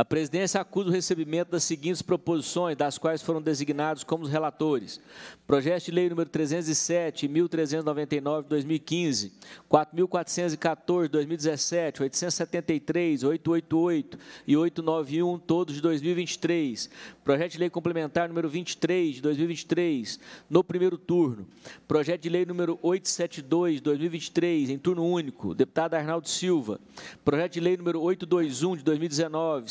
A presidência acusa o recebimento das seguintes proposições, das quais foram designados como os relatores: projeto de lei número 307, 1399 de 2015, 4414 de 2017, 873, 888 e 891, todos de 2023. Projeto de lei complementar número 23 de 2023, no primeiro turno. Projeto de lei número 872 de 2023, em turno único, deputado Arnaldo Silva. Projeto de lei número 821 de 2019,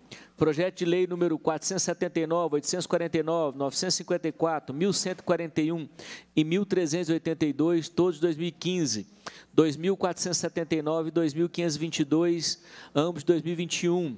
Projeto de lei número 479, 849, 954, 1141 e 1382, todos 2015, 2479 e 2522, ambos 2021.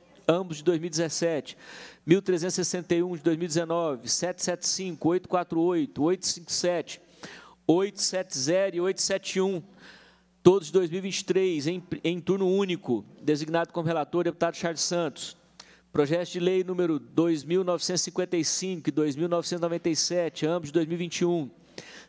ambos de 2017, 1361 de 2019, 775, 848, 857, 870 e 871, todos de 2023, em, em turno único, designado como relator deputado Charles Santos. Projeto de lei número 2955 e 2997, ambos de 2021.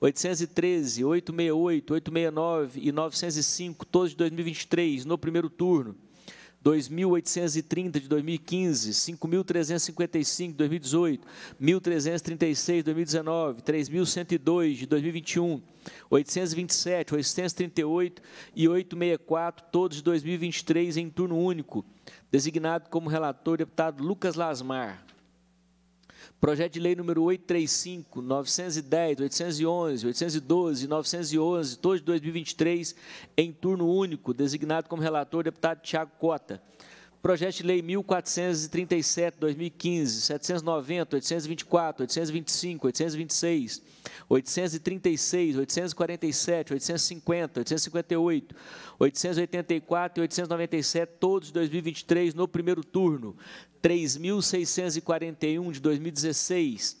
813, 868, 869 e 905, todos de 2023, no primeiro turno. 2.830 de 2015, 5.355 de 2018, 1.336 de 2019, 3.102 de 2021, 827, 838 e 864, todos de 2023 em turno único. Designado como relator, deputado Lucas Lasmar. Projeto de lei número 835, 910, 811, 812, 911, todos de 2023, em turno único, designado como relator deputado Tiago Cota. Projeto de Lei 1437, 2015, 790, 824, 825, 826, 836, 847, 850, 858, 884 e 897, todos de 2023 no primeiro turno. 3.641 de 2016,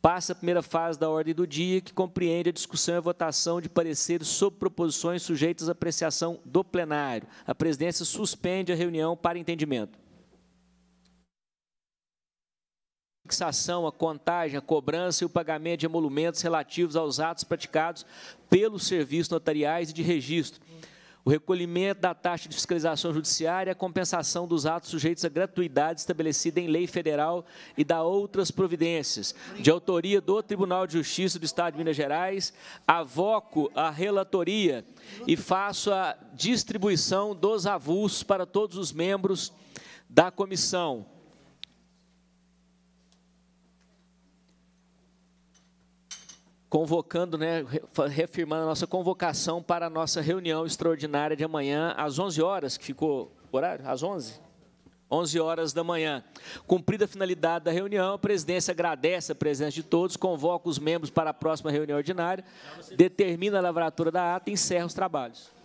Passa a primeira fase da ordem do dia, que compreende a discussão e a votação de pareceres sobre proposições sujeitas à apreciação do plenário. A presidência suspende a reunião para entendimento. A fixação, a contagem, a cobrança e o pagamento de emolumentos relativos aos atos praticados pelos serviços notariais e de registro o recolhimento da taxa de fiscalização judiciária, é a compensação dos atos sujeitos à gratuidade estabelecida em lei federal e da outras providências, de autoria do Tribunal de Justiça do Estado de Minas Gerais, avoco a relatoria e faço a distribuição dos avulsos para todos os membros da comissão. convocando, né, reafirmando a nossa convocação para a nossa reunião extraordinária de amanhã, às 11 horas, que ficou horário? Às 11? 11 horas da manhã. Cumprida a finalidade da reunião, a presidência agradece a presença de todos, convoca os membros para a próxima reunião ordinária, determina a lavratura da ata e encerra os trabalhos.